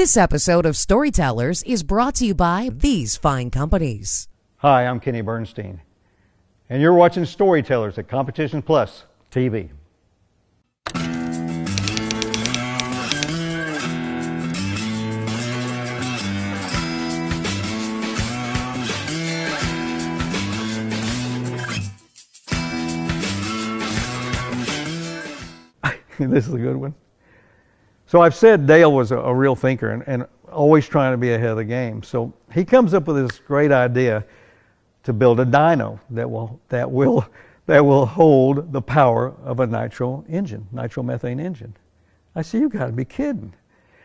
This episode of Storytellers is brought to you by these fine companies. Hi, I'm Kenny Bernstein, and you're watching Storytellers at Competition Plus TV. this is a good one. So I've said Dale was a, a real thinker and, and always trying to be ahead of the game. So he comes up with this great idea to build a dyno that will that will that will hold the power of a nitro engine, nitromethane engine. I said, you have got to be kidding.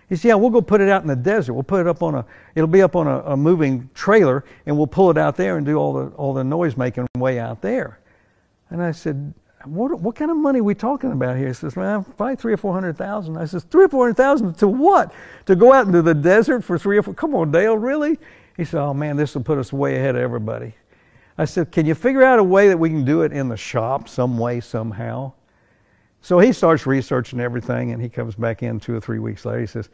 He said, yeah, we'll go put it out in the desert. We'll put it up on a, it'll be up on a, a moving trailer, and we'll pull it out there and do all the all the noise making way out there. And I said, what, what kind of money are we talking about here? He says, man, probably three or four hundred thousand. I says, three or four hundred thousand to what? To go out into the desert for three or four? Come on, Dale, really? He said, oh man, this will put us way ahead of everybody. I said, can you figure out a way that we can do it in the shop some way, somehow? So he starts researching everything and he comes back in two or three weeks later. He says,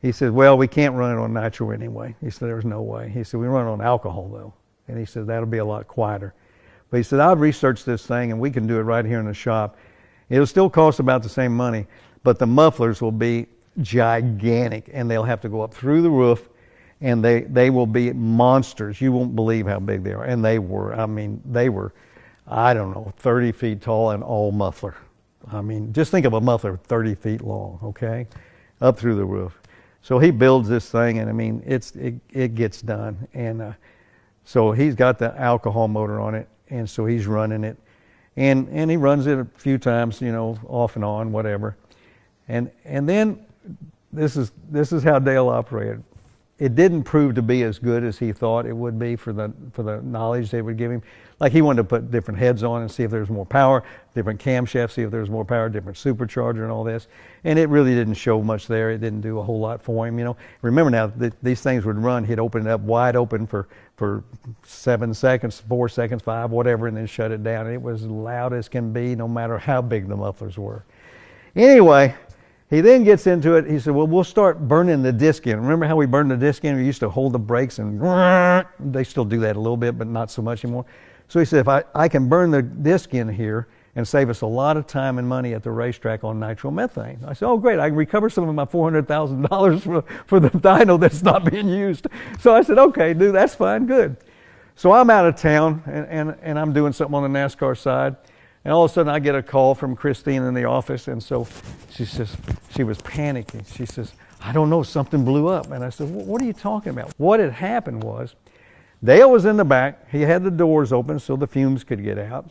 he says, well, we can't run it on nitro anyway. He said, there's no way. He said, we run it on alcohol though. And he said, that'll be a lot quieter. But he said, I've researched this thing and we can do it right here in the shop. It'll still cost about the same money, but the mufflers will be gigantic and they'll have to go up through the roof and they, they will be monsters. You won't believe how big they are. And they were, I mean, they were, I don't know, 30 feet tall and all muffler. I mean, just think of a muffler 30 feet long, okay? Up through the roof. So he builds this thing, and I mean, it's it, it gets done. And uh, so he's got the alcohol motor on it, and so he's running it, and and he runs it a few times, you know, off and on, whatever, and and then this is this is how Dale operated it didn't prove to be as good as he thought it would be for the for the knowledge they would give him. Like he wanted to put different heads on and see if there was more power, different camshafts, see if there was more power, different supercharger and all this. And it really didn't show much there. It didn't do a whole lot for him, you know. Remember now that these things would run, he'd open it up wide open for for seven seconds, four seconds, five, whatever, and then shut it down. And it was loud as can be, no matter how big the mufflers were. Anyway, he then gets into it. He said, Well, we'll start burning the disc in. Remember how we burned the disc in? We used to hold the brakes and they still do that a little bit, but not so much anymore. So he said, If I, I can burn the disc in here and save us a lot of time and money at the racetrack on nitromethane. I said, Oh, great. I can recover some of my $400,000 for, for the dyno that's not being used. So I said, Okay, dude, that's fine. Good. So I'm out of town and, and, and I'm doing something on the NASCAR side. And all of a sudden, I get a call from Christine in the office. And so she says, she was panicking. She says, I don't know, something blew up. And I said, What are you talking about? What had happened was Dale was in the back. He had the doors open so the fumes could get out.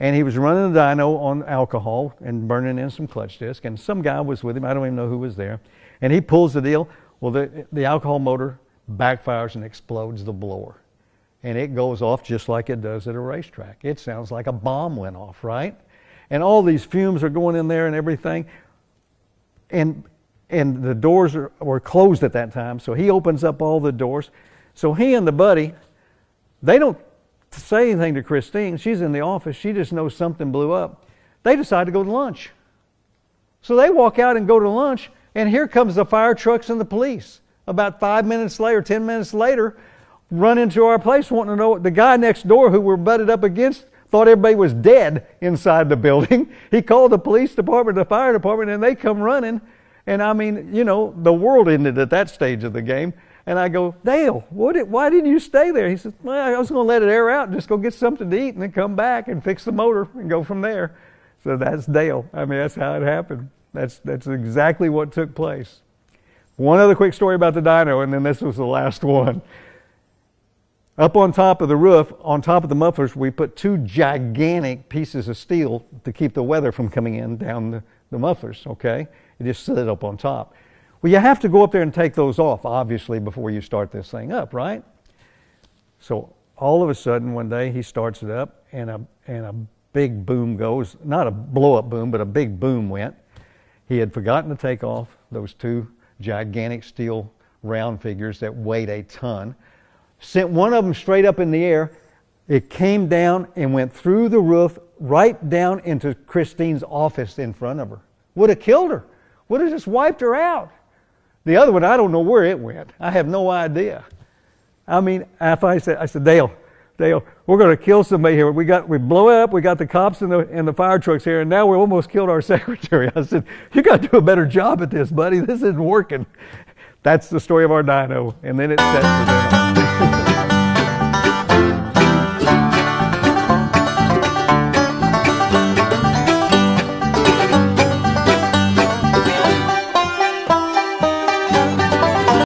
And he was running the dyno on alcohol and burning in some clutch disc. And some guy was with him. I don't even know who was there. And he pulls the deal. Well, the, the alcohol motor backfires and explodes the blower and it goes off just like it does at a racetrack. It sounds like a bomb went off, right? And all these fumes are going in there and everything. And and the doors are, were closed at that time, so he opens up all the doors. So he and the buddy, they don't say anything to Christine. She's in the office. She just knows something blew up. They decide to go to lunch. So they walk out and go to lunch, and here comes the fire trucks and the police. About five minutes later, ten minutes later, run into our place wanting to know what the guy next door who we're butted up against thought everybody was dead inside the building. He called the police department, the fire department, and they come running. And I mean, you know, the world ended at that stage of the game. And I go, Dale, did, why didn't you stay there? He says, Well, I was going to let it air out and just go get something to eat and then come back and fix the motor and go from there. So that's Dale. I mean, that's how it happened. That's, that's exactly what took place. One other quick story about the dino, and then this was the last one. Up on top of the roof, on top of the mufflers, we put two gigantic pieces of steel to keep the weather from coming in down the, the mufflers, okay? You just sit it up on top. Well, you have to go up there and take those off, obviously, before you start this thing up, right? So all of a sudden, one day, he starts it up, and a, and a big boom goes. Not a blow up boom, but a big boom went. He had forgotten to take off those two gigantic steel round figures that weighed a ton sent one of them straight up in the air. It came down and went through the roof right down into Christine's office in front of her. Would have killed her. Would have just wiped her out. The other one, I don't know where it went. I have no idea. I mean, if I said, I said, Dale, Dale, we're going to kill somebody here. We got, we blow it up. We got the cops and the, and the fire trucks here, and now we almost killed our secretary. I said, you got to do a better job at this, buddy. This isn't working. That's the story of our dino, and then it sets the down.